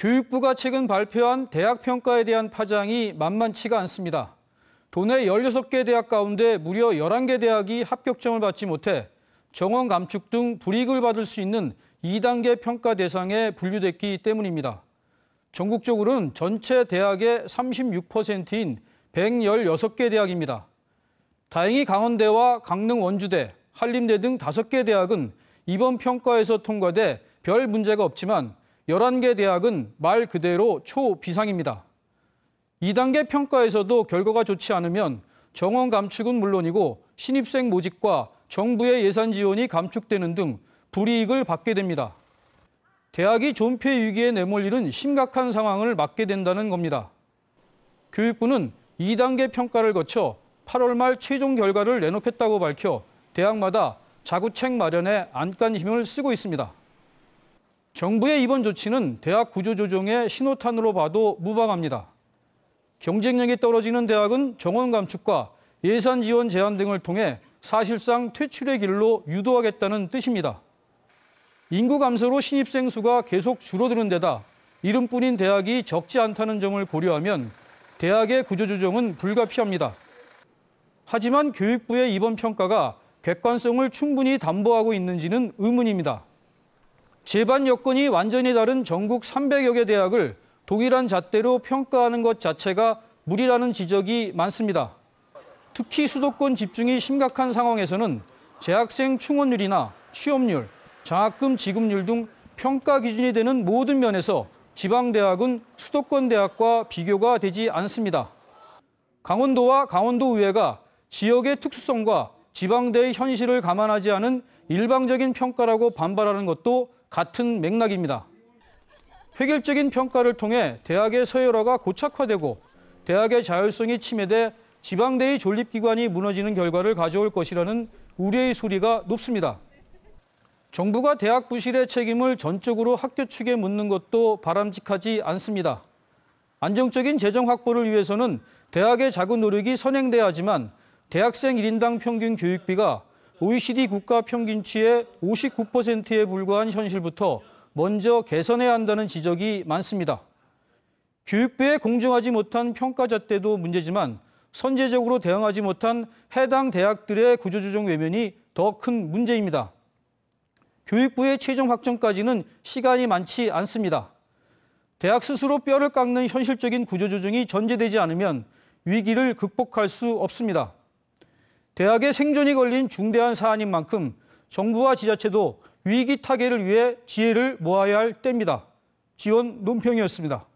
교육부가 최근 발표한 대학 평가에 대한 파장이 만만치가 않습니다. 도내 16개 대학 가운데 무려 11개 대학이 합격점을 받지 못해 정원 감축 등 불이익을 받을 수 있는 2단계 평가 대상에 분류됐기 때문입니다. 전국적으로는 전체 대학의 36%인 116개 대학입니다. 다행히 강원대와 강릉 원주대, 한림대 등 5개 대학은 이번 평가에서 통과돼 별 문제가 없지만 11개 대학은 말 그대로 초비상입니다. 2단계 평가에서도 결과가 좋지 않으면 정원 감축은 물론이고 신입생 모집과 정부의 예산 지원이 감축되는 등 불이익을 받게 됩니다. 대학이 존폐 위기에 내몰리는 심각한 상황을 맞게 된다는 겁니다. 교육부는 2단계 평가를 거쳐 8월 말 최종 결과를 내놓겠다고 밝혀 대학마다 자구책 마련에 안간 힘을 쓰고 있습니다. 정부의 이번 조치는 대학 구조조정의 신호탄으로 봐도 무방합니다. 경쟁력이 떨어지는 대학은 정원 감축과 예산 지원 제한 등을 통해 사실상 퇴출의 길로 유도하겠다는 뜻입니다. 인구 감소로 신입생 수가 계속 줄어드는 데다 이름뿐인 대학이 적지 않다는 점을 고려하면 대학의 구조조정은 불가피합니다. 하지만 교육부의 이번 평가가 객관성을 충분히 담보하고 있는지는 의문입니다. 제반 여건이 완전히 다른 전국 300여 개 대학을 동일한 잣대로 평가하는 것 자체가 무리라는 지적이 많습니다. 특히 수도권 집중이 심각한 상황에서는 재학생 충원율이나 취업률, 장학금 지급률 등 평가 기준이 되는 모든 면에서 지방대학은 수도권 대학과 비교가 되지 않습니다. 강원도와 강원도의회가 지역의 특수성과 지방대의 현실을 감안하지 않은 일방적인 평가라고 반발하는 것도 같은 맥락입니다. 획일적인 평가를 통해 대학의 서열화가 고착화되고 대학의 자율성이 침해돼 지방대의 존립기관이 무너지는 결과를 가져올 것이라는 우려의 소리가 높습니다. 정부가 대학 부실의 책임을 전적으로 학교 측에 묻는 것도 바람직하지 않습니다. 안정적인 재정 확보를 위해서는 대학의 작은 노력이 선행돼야 하지만 대학생 1인당 평균 교육비가 OECD 국가 평균치의 59%에 불과한 현실부터 먼저 개선해야 한다는 지적이 많습니다. 교육부에 공정하지 못한 평가잣대도 문제지만 선제적으로 대응하지 못한 해당 대학들의 구조조정 외면이 더 큰 문제입니다. 교육부의 최종 확정까지는 시간이 많지 않습니다. 대학 스스로 뼈를 깎는 현실적인 구조조정이 전제되지 않으면 위기를 극복할 수 없습니다. 대학의 생존이 걸린 중대한 사안인 만큼 정부와 지자체도 위기 타개를 위해 지혜를 모아야 할 때입니다. 지원 논평이었습니다.